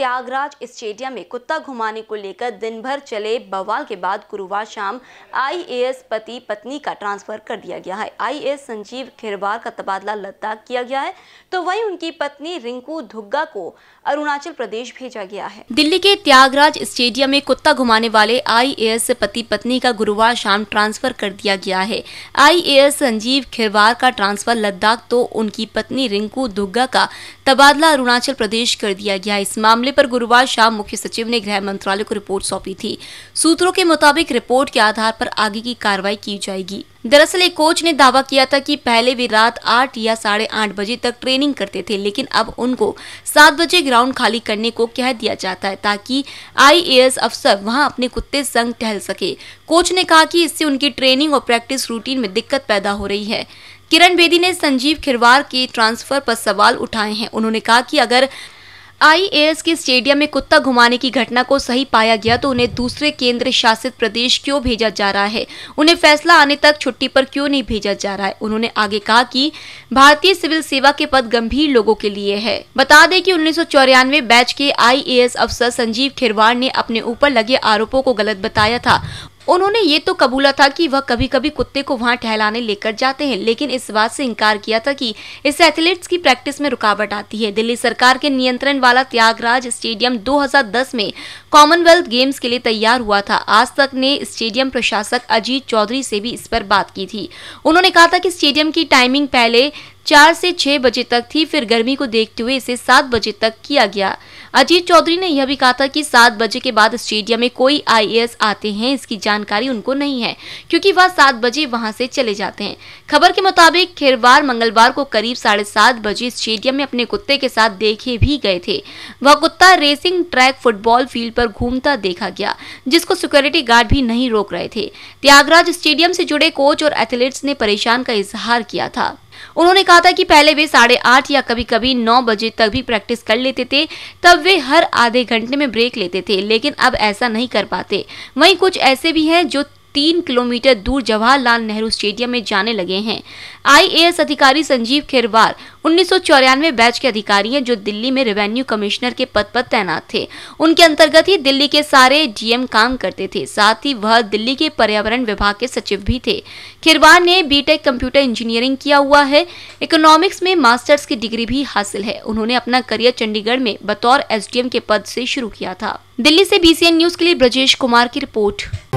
Tyagaraja stadium में कुत्ता घुमाने को लेकर दिन भर चले बवाल के बाद गुरुवार शाम आईएएस पति पत्नी का ट्रांसफर कर दिया गया है आईएएस संजीव खिरवार का तबादला लद्दाख किया गया है तो वहीं उनकी पत्नी रिंकू धुग्गा को अरुणाचल प्रदेश भेजा गया है दिल्ली के त्यागराज स्टेडियम में कुत्ता घुमाने वाले आई पति पत्नी का गुरुवार शाम ट्रांसफर कर दिया गया है आई संजीव खिरवार का ट्रांसफर लद्दाख तो उनकी पत्नी रिंकू दुग्गा का तबादला अरुणाचल प्रदेश कर दिया गया इस मामले पर गुरुवार शाम मुख्य सचिव ने गृह मंत्रालय को रिपोर्ट सौंपी थी सूत्रों के मुताबिक रिपोर्ट के आधार पर आगे की कार्रवाई की जाएगी दरअसल एक कोच ने दावा किया था कि पहले वे रात आठ या साढ़े आठ बजे तक ट्रेनिंग करते थे लेकिन अब उनको सात बजे ग्राउंड खाली करने को कह दिया जाता है ताकि आईएएस अफसर वहां अपने कुत्ते संग टहल सके कोच ने कहा कि इससे उनकी ट्रेनिंग और प्रैक्टिस रूटीन में दिक्कत पैदा हो रही है किरण बेदी ने संजीव खिरवार के ट्रांसफर पर सवाल उठाए हैं उन्होंने कहा कि अगर आईएएस के स्टेडियम में कुत्ता घुमाने की घटना को सही पाया गया तो उन्हें दूसरे केंद्र शासित प्रदेश क्यों भेजा जा रहा है उन्हें फैसला आने तक छुट्टी पर क्यों नहीं भेजा जा रहा है उन्होंने आगे कहा कि भारतीय सिविल सेवा के पद गंभीर लोगों के लिए है बता दें कि उन्नीस बैच के आई अफसर संजीव खिरवाड़ ने अपने ऊपर लगे आरोपों को गलत बताया था उन्होंने ये तो कबूला था कि वह कभी कभी कुत्ते को वहां टहलाने लेकर जाते हैं लेकिन इस बात से इनकार किया था कि इस एथलीट्स की प्रैक्टिस में रुकावट आती है दिल्ली सरकार के नियंत्रण वाला त्यागराज स्टेडियम 2010 में कॉमनवेल्थ गेम्स के लिए तैयार हुआ था आज तक ने स्टेडियम प्रशासक अजीत चौधरी से भी इस पर बात की थी उन्होंने कहा था कि स्टेडियम की टाइमिंग पहले चार से छह बजे तक थी फिर गर्मी को देखते हुए इसे सात बजे तक किया गया अजीत चौधरी ने यह भी कहा था कि सात बजे के बाद स्टेडियम में कोई आईएएस आते हैं इसकी जानकारी उनको नहीं है क्योंकि वह सात बजे वहां से चले जाते हैं खबर के मुताबिक खिरवार मंगलवार को करीब साढ़े सात बजे स्टेडियम में अपने कुत्ते के साथ देखे भी गए थे वह कुत्ता रेसिंग ट्रैक फुटबॉल फील्ड पर घूमता देखा गया जिसको सिक्योरिटी गार्ड भी नहीं रोक रहे थे त्यागराज स्टेडियम से जुड़े कोच और एथलीट्स ने परेशान का इजहार किया था उन्होंने कहा था कि पहले वे साढ़े आठ या कभी कभी नौ बजे तक भी प्रैक्टिस कर लेते थे तब वे हर आधे घंटे में ब्रेक लेते थे लेकिन अब ऐसा नहीं कर पाते वहीं कुछ ऐसे भी हैं जो तीन किलोमीटर दूर जवाहरलाल नेहरू स्टेडियम में जाने लगे हैं आईएएस अधिकारी संजीव खेरवार उन्नीस बैच के अधिकारी हैं जो दिल्ली में रेवेन्यू कमिश्नर के पद पर तैनात थे उनके अंतर्गत ही दिल्ली के सारे डीएम काम करते थे साथ ही वह दिल्ली के पर्यावरण विभाग के सचिव भी थे खेरवार ने बी कंप्यूटर इंजीनियरिंग किया हुआ है इकोनॉमिक्स में मास्टर्स की डिग्री भी हासिल है उन्होंने अपना करियर चंडीगढ़ में बतौर एस के पद से शुरू किया था दिल्ली से बीसीएन न्यूज के लिए ब्रजेश कुमार की रिपोर्ट